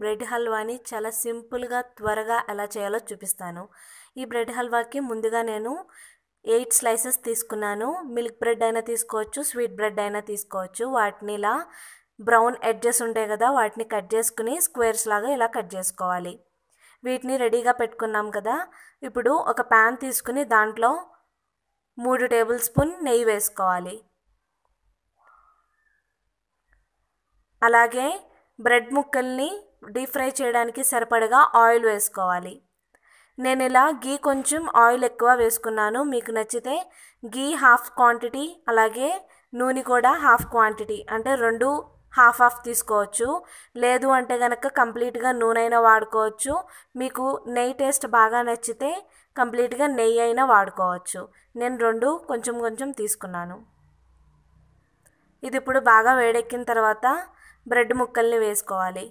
bread హల్వాని చాలా సింపుల్గా త్వరగా ఎలా చేయాలో చూపిస్తాను ఈ బ్రెడ్ హల్వాకి ముందుగా నేను ఎయిట్ స్లైసెస్ తీసుకున్నాను మిల్క్ బ్రెడ్ అయినా తీసుకోవచ్చు స్వీట్ బ్రెడ్ అయినా తీసుకోవచ్చు వాటిని ఇలా బ్రౌన్ ఎడ్జెస్ ఉంటాయి కదా వాటిని కట్ చేసుకుని స్క్వేర్స్ లాగా ఇలా కట్ చేసుకోవాలి వీటిని రెడీగా పెట్టుకున్నాం కదా ఇప్పుడు ఒక ప్యాన్ తీసుకుని దాంట్లో మూడు టేబుల్ స్పూన్ నెయ్యి వేసుకోవాలి అలాగే బ్రెడ్ ముక్కల్ని డీప్ ఫ్రై చేయడానికి సరిపడగా ఆయిల్ వేసుకోవాలి నేను ఇలా గీ కొంచెం ఆయిల్ ఎక్కువ వేసుకున్నాను మీకు నచ్చితే గీ హాఫ్ క్వాంటిటీ అలాగే నూనె కూడా హాఫ్ క్వాంటిటీ అంటే రెండు హాఫ్ హాఫ్ తీసుకోవచ్చు లేదు అంటే కనుక కంప్లీట్గా నూనె అయినా వాడుకోవచ్చు మీకు నెయ్యి టేస్ట్ బాగా నచ్చితే కంప్లీట్గా నెయ్యి అయినా వాడుకోవచ్చు నేను రెండు కొంచెం కొంచెం తీసుకున్నాను ఇది ఇప్పుడు బాగా వేడెక్కిన తర్వాత బ్రెడ్ ముక్కల్ని వేసుకోవాలి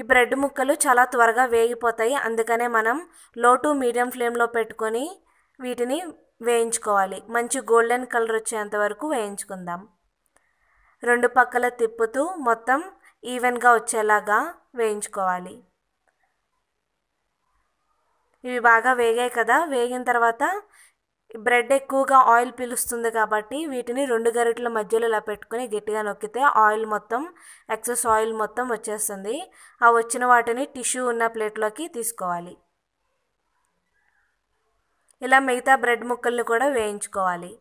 ఈ బ్రెడ్ ముక్కలు చాలా త్వరగా వేగిపోతాయి అందుకనే మనం లో టు మీడియం ఫ్లేమ్లో పెట్టుకొని వీటిని వేయించుకోవాలి మంచి గోల్డెన్ కలర్ వచ్చేంత వరకు వేయించుకుందాం రెండు పక్కల తిప్పుతూ మొత్తం ఈవెన్గా వచ్చేలాగా వేయించుకోవాలి ఇవి బాగా వేగాయి కదా వేగిన తర్వాత బ్రెడ్ ఎక్కువగా ఆయిల్ పీలుస్తుంది కాబట్టి వీటిని రెండు గరిటల మధ్యలో ఇలా పెట్టుకుని గట్టిగా నొక్కితే ఆయిల్ మొత్తం ఎక్సెస్ ఆయిల్ మొత్తం వచ్చేస్తుంది ఆ వచ్చిన వాటిని టిష్యూ ఉన్న ప్లేట్లోకి తీసుకోవాలి ఇలా మిగతా బ్రెడ్ ముక్కల్ని కూడా వేయించుకోవాలి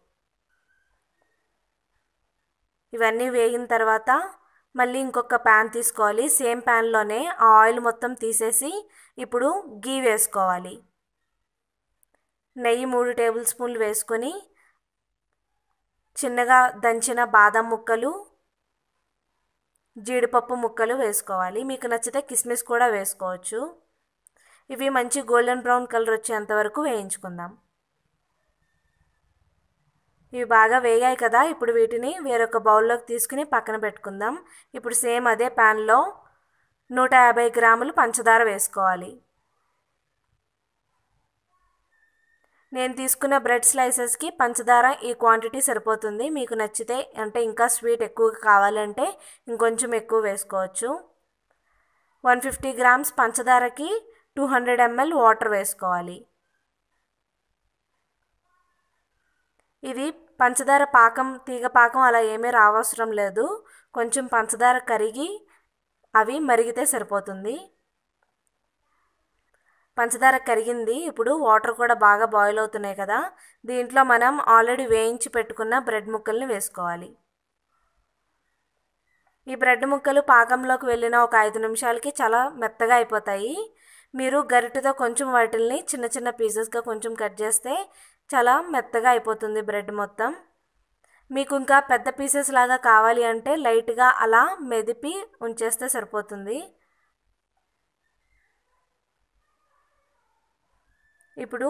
ఇవన్నీ వేగిన తర్వాత మళ్ళీ ఇంకొక ప్యాన్ తీసుకోవాలి సేమ్ ప్యాన్లోనే ఆ ఆయిల్ మొత్తం తీసేసి ఇప్పుడు గీ వేసుకోవాలి నెయ్యి మూడు టేబుల్ స్పూన్లు వేసుకొని చిన్నగా దంచిన బాదం ముక్కలు జీడిపప్పు ముక్కలు వేసుకోవాలి మీకు నచ్చితే కిస్మిస్ కూడా వేసుకోవచ్చు ఇవి మంచి గోల్డెన్ బ్రౌన్ కలర్ వచ్చేంత వరకు వేయించుకుందాం ఇవి బాగా వేగాయి కదా ఇప్పుడు వీటిని వేరొక బౌల్లోకి తీసుకుని పక్కన పెట్టుకుందాం ఇప్పుడు సేమ్ అదే ప్యాన్లో నూట యాభై గ్రాములు పంచదార వేసుకోవాలి నేను తీసుకున్న బ్రెడ్ స్లైసెస్కి పంచదార ఈ క్వాంటిటీ సరిపోతుంది మీకు నచ్చితే అంటే ఇంకా స్వీట్ ఎక్కువ కావాలంటే ఇంకొంచెం ఎక్కువ వేసుకోవచ్చు వన్ ఫిఫ్టీ గ్రామ్స్ పంచదారకి టూ హండ్రెడ్ ఎంఎల్ వాటర్ వేసుకోవాలి ఇది పంచదార పాకం తీగ పాకం అలా ఏమీ రావసరం లేదు కొంచెం పంచదార కరిగి అవి మరిగితే సరిపోతుంది పంచదార కరిగింది ఇప్పుడు వాటర్ కూడా బాగా బాయిల్ అవుతున్నాయి కదా దీంట్లో మనం ఆల్రెడీ వేయించి పెట్టుకున్న బ్రెడ్ ముక్కల్ని వేసుకోవాలి ఈ బ్రెడ్ ముక్కలు పాకంలోకి వెళ్ళిన ఒక ఐదు నిమిషాలకి చాలా మెత్తగా అయిపోతాయి మీరు గరిటెతో కొంచెం వాటిల్ని చిన్న చిన్న పీసెస్గా కొంచెం కట్ చేస్తే చాలా మెత్తగా అయిపోతుంది బ్రెడ్ మొత్తం మీకు ఇంకా పెద్ద పీసెస్ లాగా కావాలి అంటే లైట్గా అలా మెదిపి ఉంచేస్తే సరిపోతుంది ఇప్పుడు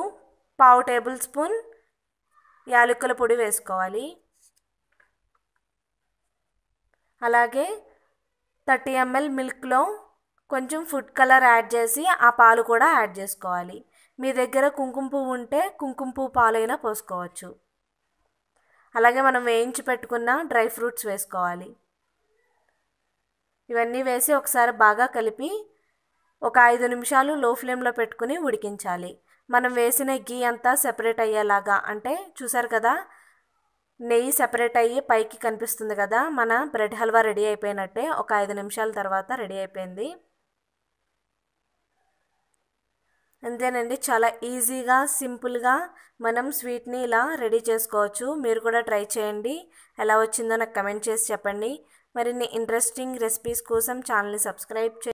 పావు టేబుల్ స్పూన్ యాలకుల పొడి వేసుకోవాలి అలాగే థర్టీ ఎంఎల్ మిల్క్లో కొంచెం ఫుడ్ కలర్ యాడ్ చేసి ఆ పాలు కూడా యాడ్ చేసుకోవాలి మీ దగ్గర కుంకుమ పువ్వు ఉంటే కుంకుమ పువ్వు పాలైనా పోసుకోవచ్చు అలాగే మనం వేయించి పెట్టుకున్న డ్రై ఫ్రూట్స్ వేసుకోవాలి ఇవన్నీ వేసి ఒకసారి బాగా కలిపి ఒక ఐదు నిమిషాలు లో ఫ్లేమ్లో పెట్టుకుని ఉడికించాలి మనం వేసిన గీ అంతా సెపరేట్ అయ్యేలాగా అంటే చూసారు కదా నెయ్యి సెపరేట్ అయ్యి పైకి కనిపిస్తుంది కదా మన బ్రెడ్ హల్వా రెడీ అయిపోయినట్టే ఒక ఐదు నిమిషాల తర్వాత రెడీ అయిపోయింది అంతేనండి చాలా ఈజీగా సింపుల్గా మనం స్వీట్ని ఇలా రెడీ చేసుకోవచ్చు మీరు కూడా ట్రై చేయండి ఎలా వచ్చిందో నాకు కమెంట్ చేసి చెప్పండి మరిన్ని ఇంట్రెస్టింగ్ రెసిపీస్ కోసం ఛానల్ని సబ్స్క్రైబ్ చేయండి